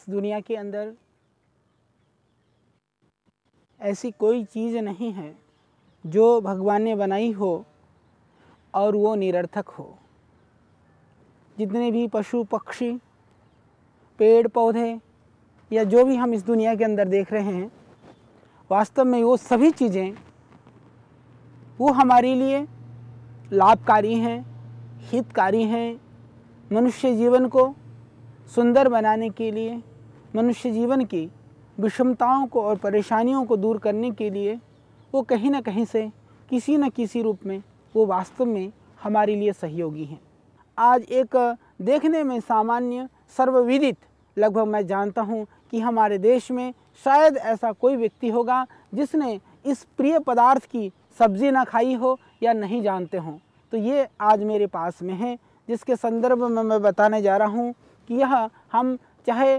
इस दुनिया के अंदर ऐसी कोई चीज़ नहीं है जो भगवान ने बनाई हो और वो निरर्थक हो जितने भी पशु पक्षी पेड़ पौधे या जो भी हम इस दुनिया के अंदर देख रहे हैं वास्तव में वो सभी चीज़ें वो हमारे लिए लाभकारी हैं हितकारी हैं मनुष्य जीवन को सुंदर बनाने के लिए मनुष्य जीवन की विषमताओं को और परेशानियों को दूर करने के लिए वो कहीं ना कहीं से किसी न किसी रूप में वो वास्तव में हमारे लिए सहयोगी हैं आज एक देखने में सामान्य सर्वविदित लगभग मैं जानता हूँ कि हमारे देश में शायद ऐसा कोई व्यक्ति होगा जिसने इस प्रिय पदार्थ की सब्जी ना खाई हो या नहीं जानते हों तो ये आज मेरे पास में है जिसके संदर्भ में मैं बताने जा रहा हूँ कि यह हम चाहे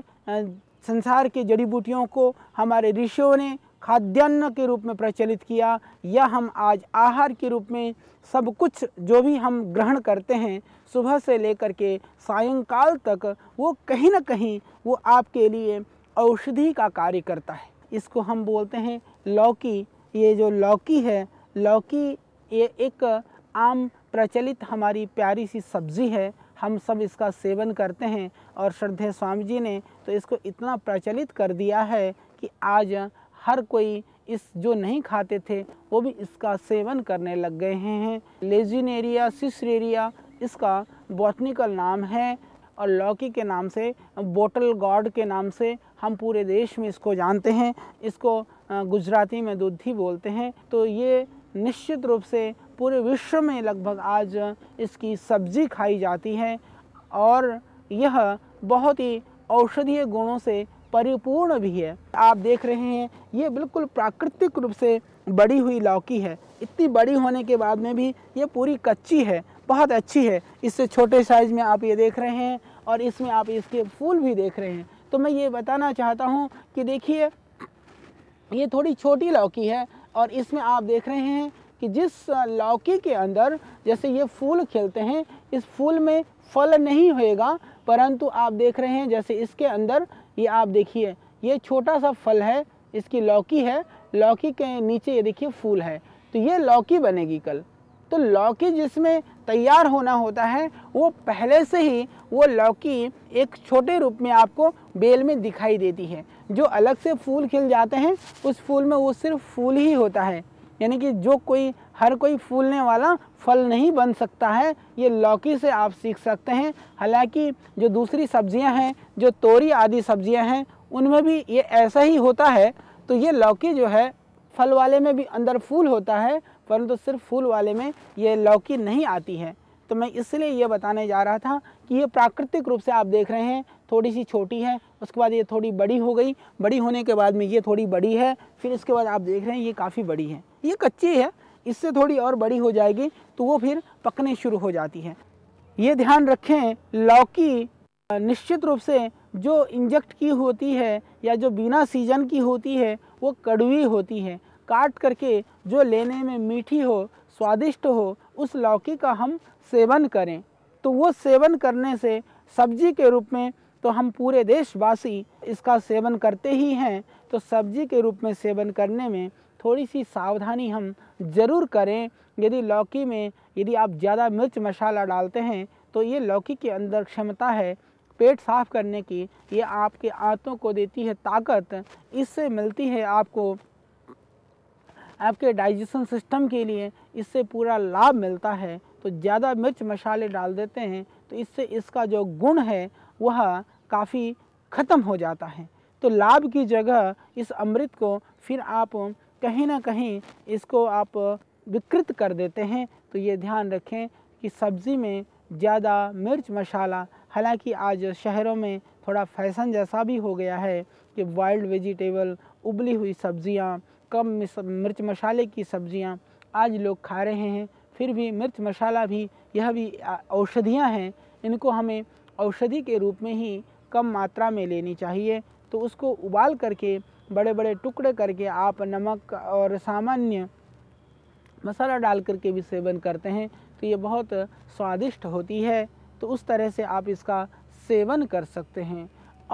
संसार के जड़ी बूटियों को हमारे ऋषियों ने खाद्यान्न के रूप में प्रचलित किया या हम आज आहार के रूप में सब कुछ जो भी हम ग्रहण करते हैं सुबह से लेकर के सायंकाल तक वो कहीं ना कहीं वो आपके लिए औषधि का कार्य करता है इसको हम बोलते हैं लौकी ये जो लौकी है लौकी ये एक आम प्रचलित हमारी प्यारी सी सब्ज़ी है हम सब इसका सेवन करते हैं और श्रद्धे स्वामी जी ने तो इसको इतना प्रचलित कर दिया है कि आज हर कोई इस जो नहीं खाते थे वो भी इसका सेवन करने लग गए हैं लेजिनेरिया सिसरेरिया इसका बॉटनिकल नाम है और लौकी के नाम से बोटल गॉड के नाम से हम पूरे देश में इसको जानते हैं इसको गुजराती में दुधी बोलते हैं तो ये निश्चित रूप से पूरे विश्व में लगभग आज इसकी सब्जी खाई जाती है और यह बहुत ही औषधीय गुणों से परिपूर्ण भी है आप देख रहे हैं ये बिल्कुल प्राकृतिक रूप से बड़ी हुई लौकी है इतनी बड़ी होने के बाद में भी ये पूरी कच्ची है बहुत अच्छी है इससे छोटे साइज़ में आप ये देख रहे हैं और इसमें आप इसके फूल भी देख रहे हैं तो मैं ये बताना चाहता हूँ कि देखिए ये थोड़ी छोटी लौकी है और इसमें आप देख रहे हैं कि जिस लौकी के अंदर जैसे ये फूल खिलते हैं इस फूल में फल नहीं होएगा परंतु आप देख रहे हैं जैसे इसके अंदर ये आप देखिए ये छोटा सा फल है इसकी लौकी है लौकी के नीचे ये देखिए फूल है तो ये लौकी बनेगी कल तो लौकी जिसमें तैयार होना होता है वो पहले से ही वो लौकी एक छोटे रूप में आपको बेल में दिखाई देती है जो अलग से फूल खिल जाते हैं उस फूल में वो सिर्फ फूल ही होता है यानी कि जो कोई हर कोई फूलने वाला फल नहीं बन सकता है ये लौकी से आप सीख सकते हैं हालांकि जो दूसरी सब्जियां हैं जो तोरी आदि सब्जियां हैं उनमें भी ये ऐसा ही होता है तो ये लौकी जो है फल वाले में भी अंदर फूल होता है परंतु तो सिर्फ फूल वाले में ये लौकी नहीं आती है तो मैं इसलिए ये बताने जा रहा था कि ये प्राकृतिक रूप से आप देख रहे हैं थोड़ी सी छोटी है उसके बाद ये थोड़ी बड़ी हो गई बड़ी होने के बाद में ये थोड़ी बड़ी है फिर इसके बाद आप देख रहे हैं ये काफ़ी बड़ी है ये कच्ची है इससे थोड़ी और बड़ी हो जाएगी तो वो फिर पकने शुरू हो जाती है ये ध्यान रखें लौकी निश्चित रूप से जो इंजेक्ट की होती है या जो बिना सीजन की होती है वो कड़वी होती है काट करके जो लेने में मीठी हो स्वादिष्ट हो उस लौकी का हम सेवन करें तो वो सेवन करने से सब्जी के रूप में तो हम पूरे देशवासी इसका सेवन करते ही हैं तो सब्जी के रूप में सेवन करने में थोड़ी सी सावधानी हम ज़रूर करें यदि लौकी में यदि आप ज़्यादा मिर्च मसाला डालते हैं तो ये लौकी के अंदर क्षमता है पेट साफ़ करने की ये आपके आँतों को देती है ताकत इससे मिलती है आपको आपके डाइजेशन सिस्टम के लिए इससे पूरा लाभ मिलता है तो ज़्यादा मिर्च मसाले डाल देते हैं तो इससे इसका जो गुण है वह काफ़ी ख़त्म हो जाता है तो लाभ की जगह इस अमृत को फिर आप कहीं ना कहीं इसको आप विकृत कर देते हैं तो ये ध्यान रखें कि सब्ज़ी में ज़्यादा मिर्च मसाला हालांकि आज शहरों में थोड़ा फैशन जैसा भी हो गया है कि वाइल्ड वेजिटेबल उबली हुई सब्ज़ियाँ कम मिर्च मसाले की सब्जियां आज लोग खा रहे हैं फिर भी मिर्च मसाला भी यह भी औषधियाँ हैं इनको हमें औषधि के रूप में ही कम मात्रा में लेनी चाहिए तो उसको उबाल करके बड़े बड़े टुकड़े करके आप नमक और सामान्य मसाला डाल करके भी सेवन करते हैं तो ये बहुत स्वादिष्ट होती है तो उस तरह से आप इसका सेवन कर सकते हैं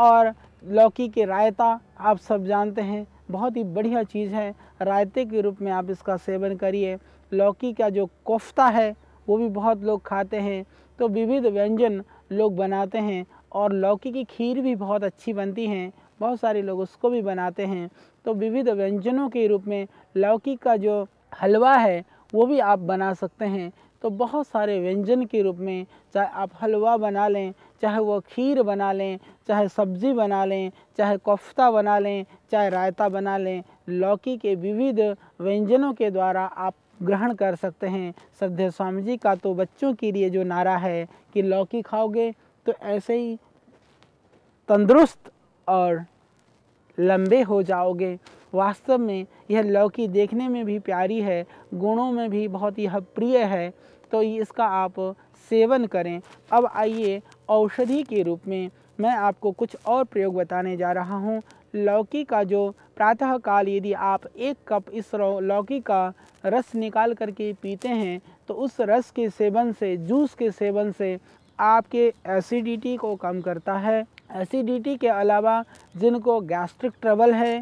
और लौकी के रायता आप सब जानते हैं बहुत ही बढ़िया चीज़ है रायते के रूप में आप इसका सेवन करिए लौकी का जो कोफ्ता है वो भी बहुत लोग खाते हैं तो विविध व्यंजन लोग बनाते हैं और लौकी की खीर भी बहुत अच्छी बनती हैं बहुत सारे लोग उसको भी बनाते हैं तो विविध व्यंजनों के रूप में लौकी का जो हलवा है वो भी आप बना सकते हैं तो बहुत सारे व्यंजन के रूप में चाहे आप हलवा बना लें चाहे वो खीर बना लें चाहे सब्ज़ी बना लें चाहे कोफ्ता बना लें चाहे रायता बना लें लौकी के विविध व्यंजनों के द्वारा आप ग्रहण कर सकते हैं सद्य स्वामी जी का तो बच्चों के लिए जो नारा है कि लौकी खाओगे तो ऐसे ही तंदुरुस्त और लंबे हो जाओगे वास्तव में यह लौकी देखने में भी प्यारी है गुणों में भी बहुत यह प्रिय है तो इसका आप सेवन करें अब आइए औषधि के रूप में मैं आपको कुछ और प्रयोग बताने जा रहा हूँ लौकी का जो प्रातःकाल यदि आप एक कप इस लौकी का रस निकाल करके पीते हैं तो उस रस के सेवन से जूस के सेवन से आपके एसिडिटी को कम करता है एसिडिटी के अलावा जिनको गैस्ट्रिक ट्रबल है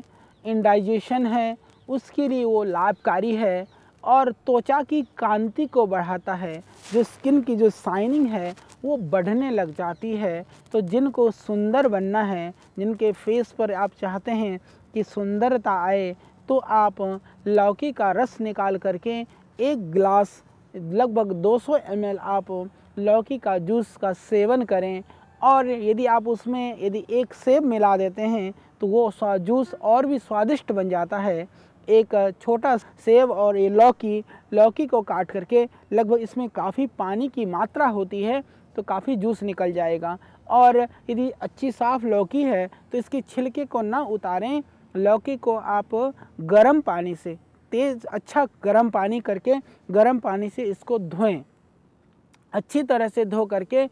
इंडाइजेशन है उसके लिए वो लाभकारी है और त्वचा की कांति को बढ़ाता है जो स्किन की जो साइनिंग है वो बढ़ने लग जाती है तो जिनको सुंदर बनना है जिनके फेस पर आप चाहते हैं कि सुंदरता आए तो आप लौकी का रस निकाल करके एक गिलास लगभग 200 सौ आप लौकी का जूस का सेवन करें और यदि आप उसमें यदि एक सेब मिला देते हैं तो वो जूस और भी स्वादिष्ट बन जाता है एक छोटा सेब और ये लौकी लौकी को काट करके लगभग इसमें काफ़ी पानी की मात्रा होती है तो काफ़ी जूस निकल जाएगा और यदि अच्छी साफ़ लौकी है तो इसके छिलके को ना उतारें लौकी को आप गर्म पानी से तेज़ अच्छा गर्म पानी करके गर्म पानी से इसको धोएं अच्छी तरह से धो करके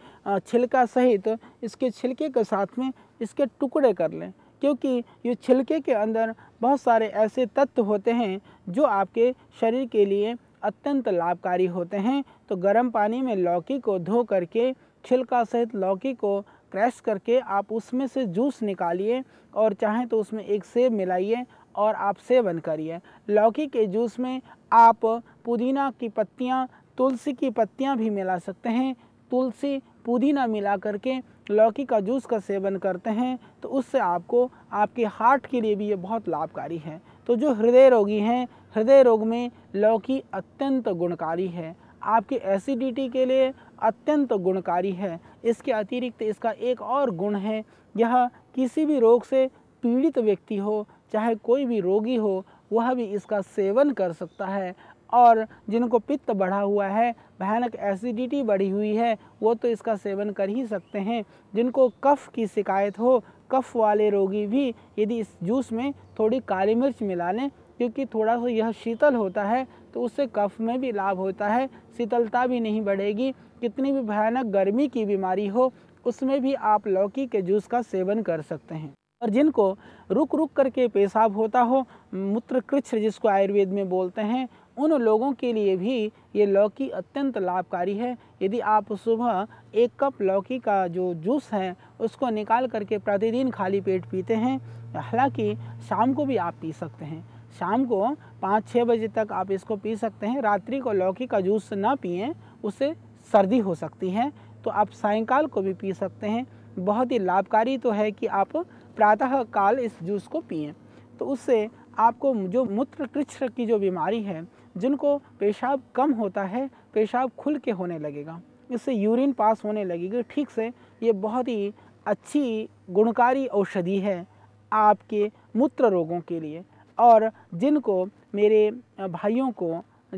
छिलका सहित तो इसके छिलके के साथ में इसके टुकड़े कर लें क्योंकि ये छिलके के अंदर बहुत सारे ऐसे तत्व होते हैं जो आपके शरीर के लिए अत्यंत लाभकारी होते हैं तो गर्म पानी में लौकी को धो करके छिलका सहित लौकी को क्रैश करके आप उसमें से जूस निकालिए और चाहें तो उसमें एक सेब मिलाइए और आप सेवन करिए लौकी के जूस में आप पुदीना की पत्तियाँ तुलसी की पत्तियाँ भी मिला सकते हैं तुलसी पुदीना मिला करके लौकी का जूस का सेवन करते हैं तो उससे आपको आपके हार्ट के लिए भी ये बहुत लाभकारी है तो जो हृदय रोगी हैं हृदय रोग में लौकी अत्यंत गुणकारी है आपकी एसिडिटी के लिए अत्यंत गुणकारी है इसके अतिरिक्त इसका एक और गुण है यह किसी भी रोग से पीड़ित व्यक्ति हो चाहे कोई भी रोगी हो वह भी इसका सेवन कर सकता है और जिनको पित्त बढ़ा हुआ है भयानक एसिडिटी बढ़ी हुई है वो तो इसका सेवन कर ही सकते हैं जिनको कफ़ की शिकायत हो कफ़ वाले रोगी भी यदि इस जूस में थोड़ी काली मिर्च मिला लें क्योंकि थोड़ा सा यह शीतल होता है तो उससे कफ में भी लाभ होता है शीतलता भी नहीं बढ़ेगी कितनी भी भयानक गर्मी की बीमारी हो उसमें भी आप लौकी के जूस का सेवन कर सकते हैं और जिनको रुक रुक करके पेशाब होता हो मूत्र कृच्छ जिसको आयुर्वेद में बोलते हैं उन लोगों के लिए भी ये लौकी अत्यंत लाभकारी है यदि आप सुबह एक कप लौकी का जो जूस है उसको निकाल करके प्रतिदिन खाली पेट पीते हैं हालांकि शाम को भी आप पी सकते हैं शाम को पाँच छः बजे तक आप इसको पी सकते हैं रात्रि को लौकी का जूस ना पिए उससे सर्दी हो सकती है तो आप सायंकाल को भी पी सकते हैं बहुत ही लाभकारी तो है कि आप प्रातः काल इस जूस को पिए तो उससे आपको जो मूत्र कृष्ण की जो बीमारी है जिनको पेशाब कम होता है पेशाब खुल के होने लगेगा इससे यूरिन पास होने लगेगी ठीक से ये बहुत ही अच्छी गुणकारी औषधि है आपके मूत्र रोगों के लिए और जिनको मेरे भाइयों को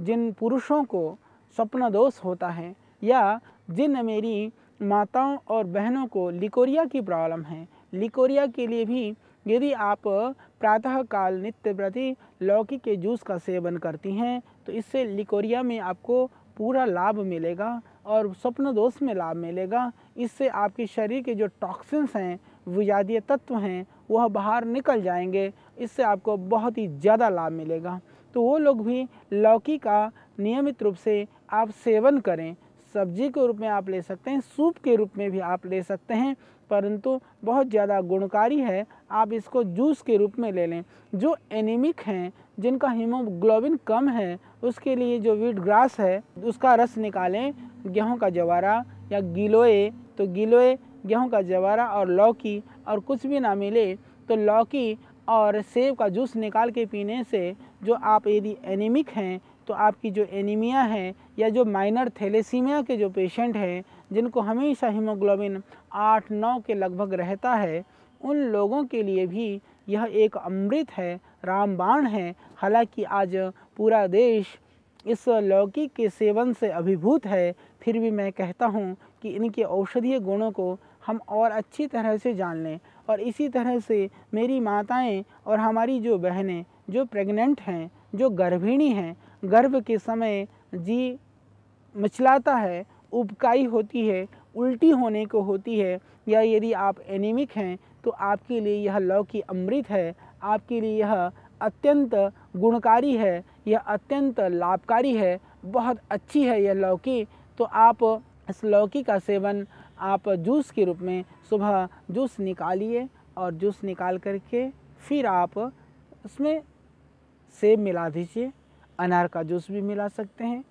जिन पुरुषों को स्वप्न दोष होता है या जिन मेरी माताओं और बहनों को लिकोरिया की प्रॉब्लम है लिकोरिया के लिए भी यदि आप प्रातःकाल नित्य प्रति लौकी के जूस का सेवन करती हैं तो इससे लिकोरिया में आपको पूरा लाभ मिलेगा और स्वप्न दोष में लाभ मिलेगा इससे आपके शरीर के जो टॉक्सिन्स हैं विजातीय तत्व हैं वह बाहर निकल जाएंगे इससे आपको बहुत ही ज़्यादा लाभ मिलेगा तो वो लोग भी लौकी का नियमित रूप से आप सेवन करें सब्जी के रूप में आप ले सकते हैं सूप के रूप में भी आप ले सकते हैं परंतु बहुत ज़्यादा गुणकारी है आप इसको जूस के रूप में ले लें जो एनीमिक हैं जिनका हीमोग्लोबिन कम है उसके लिए जो वीट ग्रास है उसका रस निकालें गेहूं का जवारा या गिलोए तो गिलोए गेहूं का जवारा और लौकी और कुछ भी ना मिले तो लौकी और सेब का जूस निकाल के पीने से जो आप यदि एनीमिक हैं तो आपकी जो एनीमिया है या जो माइनर थैलेसीमिया के जो पेशेंट हैं जिनको हमेशा हीमोग्लोबिन आठ नौ के लगभग रहता है उन लोगों के लिए भी यह एक अमृत है रामबाण है हालांकि आज पूरा देश इस लौकी के सेवन से अभिभूत है फिर भी मैं कहता हूँ कि इनके औषधीय गुणों को हम और अच्छी तरह से जान लें और इसी तरह से मेरी माताएं और हमारी जो बहनें जो प्रेग्नेंट हैं जो गर्भिणी हैं गर्भ के समय जी मचलाता है उबकाई होती है उल्टी होने को होती है या यदि आप एनीमिक हैं तो आपके लिए यह लौकी अमृत है आपके लिए यह अत्यंत गुणकारी है यह अत्यंत लाभकारी है बहुत अच्छी है यह लौकी तो आप इस लौकी का सेवन आप जूस के रूप में सुबह जूस निकालिए और जूस निकाल करके फिर आप उसमें सेब मिला दीजिए अनार का जूस भी मिला सकते हैं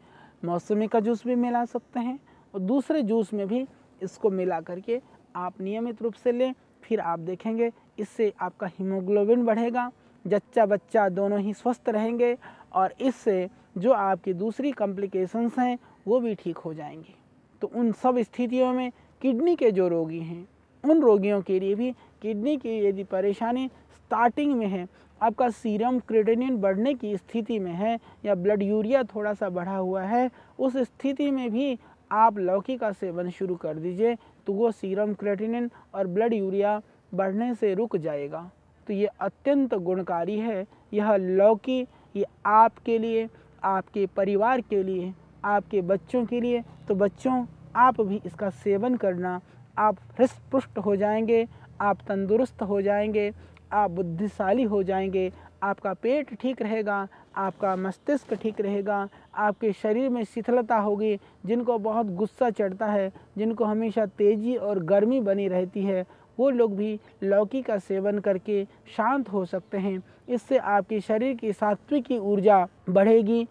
मौसमी का जूस भी मिला सकते हैं और दूसरे जूस में भी इसको मिला करके आप नियमित रूप से लें फिर आप देखेंगे इससे आपका हीमोग्लोबिन बढ़ेगा जच्चा बच्चा दोनों ही स्वस्थ रहेंगे और इससे जो आपकी दूसरी कॉम्प्लिकेशंस हैं वो भी ठीक हो जाएंगी तो उन सब स्थितियों में किडनी के जो रोगी हैं उन रोगियों के लिए भी किडनी की यदि परेशानी स्टार्टिंग में है आपका सीरम क्रिटेनिन बढ़ने की स्थिति में है या ब्लड यूरिया थोड़ा सा बढ़ा हुआ है उस स्थिति में भी आप लौकी का सेवन शुरू कर दीजिए तो वो सीरम क्रेटिनिन और ब्लड यूरिया बढ़ने से रुक जाएगा तो ये अत्यंत गुणकारी है यह लौकी ये आपके लिए आपके परिवार के लिए आपके बच्चों के लिए तो बच्चों आप भी इसका सेवन करना आप हृष्ट पुष्ट हो जाएंगे आप तंदुरुस्त हो जाएंगे आप बुद्धिशाली हो जाएंगे आपका पेट ठीक रहेगा आपका मस्तिष्क ठीक रहेगा आपके शरीर में शिथिलता होगी जिनको बहुत गुस्सा चढ़ता है जिनको हमेशा तेज़ी और गर्मी बनी रहती है वो लोग भी लौकी का सेवन करके शांत हो सकते हैं इससे आपके शरीर की सात्विक ऊर्जा बढ़ेगी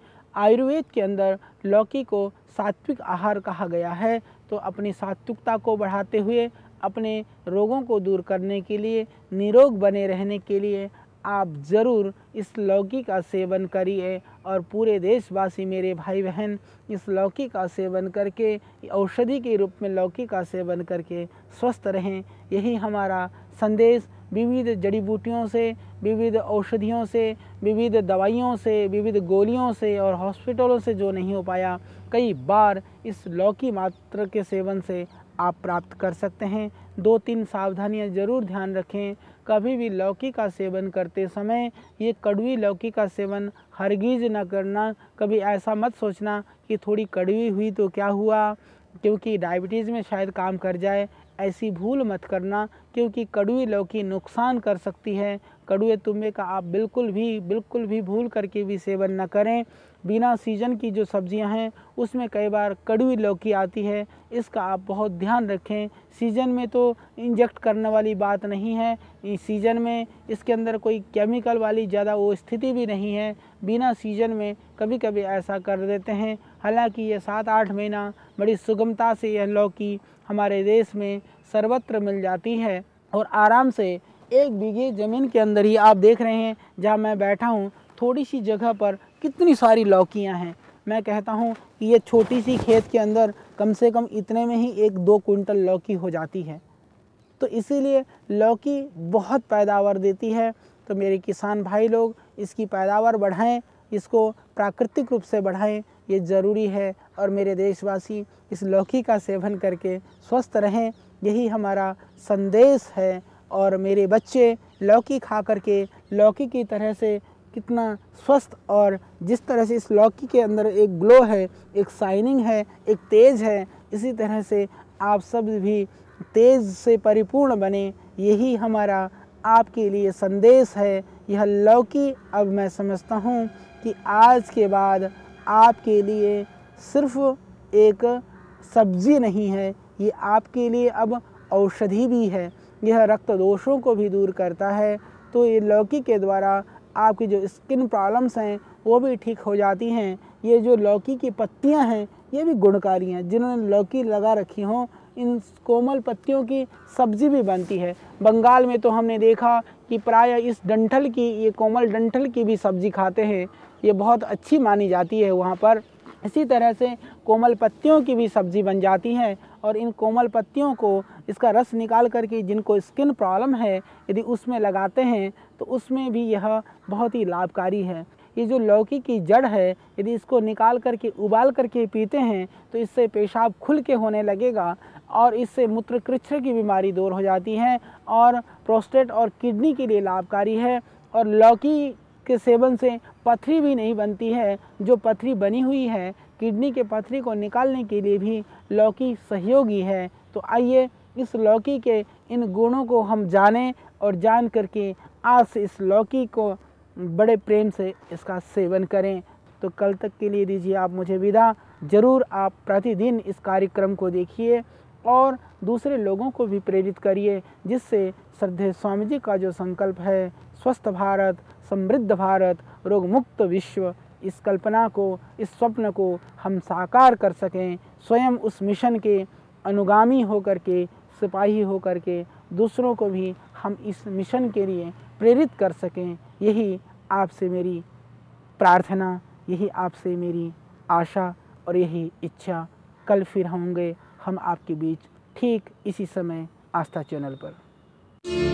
आयुर्वेद के अंदर लौकी को सात्विक आहार कहा गया है तो अपनी सात्विकता को बढ़ाते हुए अपने रोगों को दूर करने के लिए निरोग बने रहने के लिए आप ज़रूर इस लौकी का सेवन करिए और पूरे देशवासी मेरे भाई बहन इस लौकी का सेवन करके औषधि के रूप में लौकी का सेवन करके स्वस्थ रहें यही हमारा संदेश विविध जड़ी बूटियों से विविध औषधियों से विविध दवाइयों से विविध गोलियों से और हॉस्पिटलों से जो नहीं हो पाया कई बार इस लौकी मात्र के सेवन से आप प्राप्त कर सकते हैं दो तीन सावधानियां जरूर ध्यान रखें कभी भी लौकी का सेवन करते समय ये कड़वी लौकी का सेवन हरगिज न करना कभी ऐसा मत सोचना कि थोड़ी कड़वी हुई तो क्या हुआ क्योंकि डायबिटीज़ में शायद काम कर जाए ऐसी भूल मत करना क्योंकि कड़वी लौकी नुकसान कर सकती है कड़ुए तुम्बे का आप बिल्कुल भी बिल्कुल भी भूल करके भी सेवन न करें बिना सीजन की जो सब्जियां हैं उसमें कई बार कड़वी लौकी आती है इसका आप बहुत ध्यान रखें सीजन में तो इंजेक्ट करने वाली बात नहीं है सीजन में इसके अंदर कोई केमिकल वाली ज़्यादा वो स्थिति भी नहीं है बिना सीजन में कभी कभी ऐसा कर देते हैं हालांकि ये सात आठ महीना बड़ी सुगमता से यह लौकी हमारे देश में सर्वत्र मिल जाती है और आराम से एक बीघे ज़मीन के अंदर ही आप देख रहे हैं जहाँ मैं बैठा हूँ थोड़ी सी जगह पर कितनी सारी लौकियाँ हैं मैं कहता हूँ कि ये छोटी सी खेत के अंदर कम से कम इतने में ही एक दो कुंटल लौकी हो जाती है तो इसीलिए लौकी बहुत पैदावार देती है तो मेरे किसान भाई लोग इसकी पैदावार बढ़ाएं इसको प्राकृतिक रूप से बढ़ाएं ये ज़रूरी है और मेरे देशवासी इस लौकी का सेवन करके स्वस्थ रहें यही हमारा संदेश है और मेरे बच्चे लौकी खा करके लौकी की तरह से कितना स्वस्थ और जिस तरह से इस लौकी के अंदर एक ग्लो है एक शाइनिंग है एक तेज़ है इसी तरह से आप सब भी तेज़ से परिपूर्ण बने यही हमारा आपके लिए संदेश है यह लौकी अब मैं समझता हूँ कि आज के बाद आपके लिए सिर्फ एक सब्जी नहीं है ये आपके लिए अब औषधि भी है यह रक्त दोषों को भी दूर करता है तो ये लौकी के द्वारा आपकी जो स्किन प्रॉब्लम्स हैं वो भी ठीक हो जाती हैं ये जो लौकी की पत्तियां हैं ये भी गुणकारी हैं जिन्होंने लौकी लगा रखी हों इन कोमल पत्तियों की सब्जी भी बनती है बंगाल में तो हमने देखा कि प्राय इस डंठल की ये कोमल डंठल की भी सब्जी खाते हैं ये बहुत अच्छी मानी जाती है वहाँ पर इसी तरह से कोमल पत्तियों की भी सब्जी बन जाती है और इन कोमल पत्तियों को इसका रस निकाल करके जिनको स्किन प्रॉब्लम है यदि उसमें लगाते हैं तो उसमें भी यह बहुत ही लाभकारी है ये जो लौकी की जड़ है यदि इसको निकाल करके उबाल करके पीते हैं तो इससे पेशाब खुल के होने लगेगा और इससे मूत्र कृच्छ्र की बीमारी दूर हो जाती है और प्रोस्टेट और किडनी के लिए लाभकारी है और लौकी के सेवन से पथरी भी नहीं बनती है जो पथरी बनी हुई है किडनी के पथरी को निकालने के लिए भी लौकी सहयोगी है तो आइए इस लौकी के इन गुणों को हम जानें और जान करके आज से इस लौकी को बड़े प्रेम से इसका सेवन करें तो कल तक के लिए दीजिए आप मुझे विदा ज़रूर आप प्रतिदिन इस कार्यक्रम को देखिए और दूसरे लोगों को भी प्रेरित करिए जिससे श्रद्धे स्वामी जी का जो संकल्प है स्वस्थ भारत समृद्ध भारत रोगमुक्त विश्व इस कल्पना को इस स्वप्न को हम साकार कर सकें स्वयं उस मिशन के अनुगामी होकर के सिपाही होकर के दूसरों को भी हम इस मिशन के लिए प्रेरित कर सकें यही आपसे मेरी प्रार्थना यही आपसे मेरी आशा और यही इच्छा कल फिर होंगे हम आपके बीच ठीक इसी समय आस्था चैनल पर